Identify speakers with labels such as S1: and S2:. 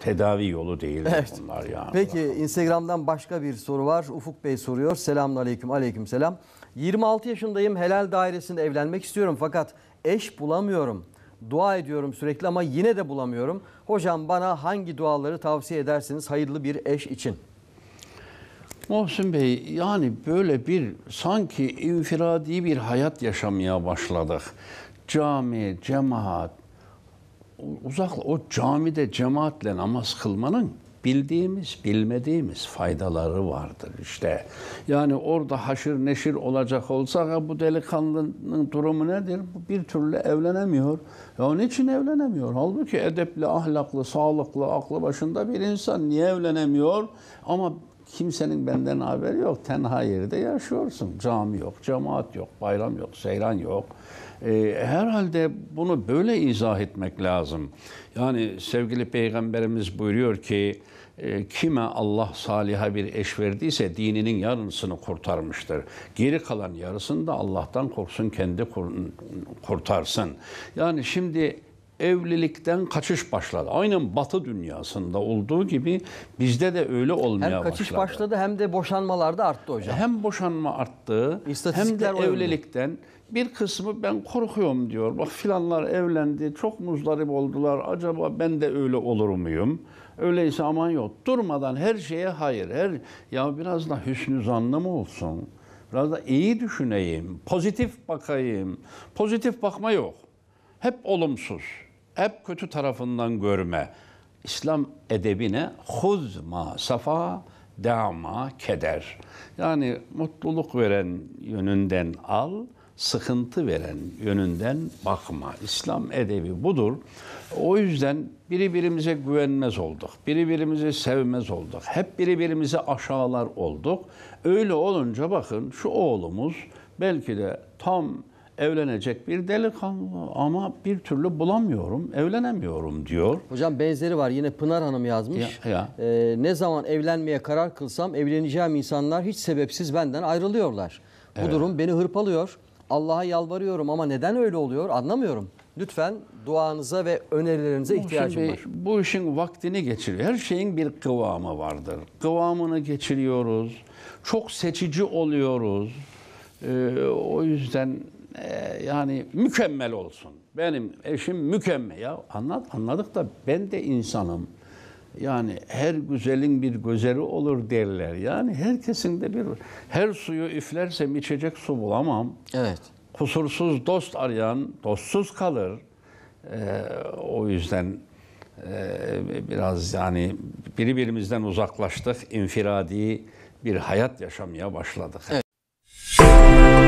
S1: tedavi yolu değil evet. bunlar yani. Peki
S2: Instagram'dan başka bir soru var. Ufuk Bey soruyor. Selamun aleyküm. Aleyküm selam. 26 yaşındayım. Helal dairesinde evlenmek istiyorum fakat eş bulamıyorum. Dua ediyorum sürekli ama yine de bulamıyorum. Hocam bana hangi duaları tavsiye edersiniz hayırlı bir eş için?
S1: Muhsin Bey yani böyle bir sanki infiradi bir hayat yaşamaya başladık. Cami, cemaat, uzak o camide cemaatle namaz kılmanın bildiğimiz, bilmediğimiz faydaları vardır işte. Yani orada haşır neşir olacak olsa bu delikanlının durumu nedir? Bu bir türlü evlenemiyor. Ya onun için evlenemiyor. Halbuki edepli, ahlaklı, sağlıklı, aklı başında bir insan niye evlenemiyor? Ama Kimsenin benden haberi yok. Tenha yerde yaşıyorsun. Cami yok, cemaat yok, bayram yok, seyran yok. E, herhalde bunu böyle izah etmek lazım. Yani sevgili Peygamberimiz buyuruyor ki, e, kime Allah saliha bir eş verdiyse dininin yarısını kurtarmıştır. Geri kalan yarısını da Allah'tan korksun kendi kurtarsın. Yani şimdi evlilikten kaçış başladı. Aynen Batı dünyasında olduğu gibi bizde de öyle olmaya başladı. Hem kaçış başladı.
S2: başladı hem de boşanmalar da arttı
S1: hocam. Hem boşanma arttı hem de evlilikten oyundu. bir kısmı ben korkuyorum diyor. Bak filanlar evlendi, çok muzdarip oldular. Acaba ben de öyle olur muyum? Öyleyse aman yok. Durmadan her şeye hayır. Her ya biraz da hüsnü zanlı mı olsun? Biraz da iyi düşüneyim, pozitif bakayım. Pozitif bakma yok. Hep olumsuz hep kötü tarafından görme. İslam edebine huzma safa dama keder. Yani mutluluk veren yönünden al, sıkıntı veren yönünden bakma. İslam edebi budur. O yüzden biri güvenmez olduk. Biri sevmez olduk. Hep biri aşağılar olduk. Öyle olunca bakın şu oğlumuz belki de tam evlenecek bir
S2: delikanlı ama bir türlü bulamıyorum, evlenemiyorum diyor. Hocam benzeri var yine Pınar Hanım yazmış. Ya, ya. Ee, ne zaman evlenmeye karar kılsam evleneceğim insanlar hiç sebepsiz benden ayrılıyorlar. Bu evet. durum beni hırpalıyor. Allah'a yalvarıyorum ama neden öyle oluyor anlamıyorum. Lütfen duanıza ve önerilerinize ihtiyacım şimdi, var. Bu işin vaktini
S1: geçiriyor. Her şeyin bir kıvamı vardır. Kıvamını geçiriyoruz. Çok seçici oluyoruz. Ee, o yüzden ee, yani mükemmel olsun. Benim eşim mükemmel. Ya anlat, anladık da ben de insanım. Yani her güzelin bir gözeli olur derler. Yani herkesin de bir her suyu üflersem içecek su bulamam. Evet. Kusursuz dost arayan dostsuz kalır. Ee, o yüzden e, biraz yani birbirimizden uzaklaştık. infiradi bir hayat yaşamaya başladık. Evet.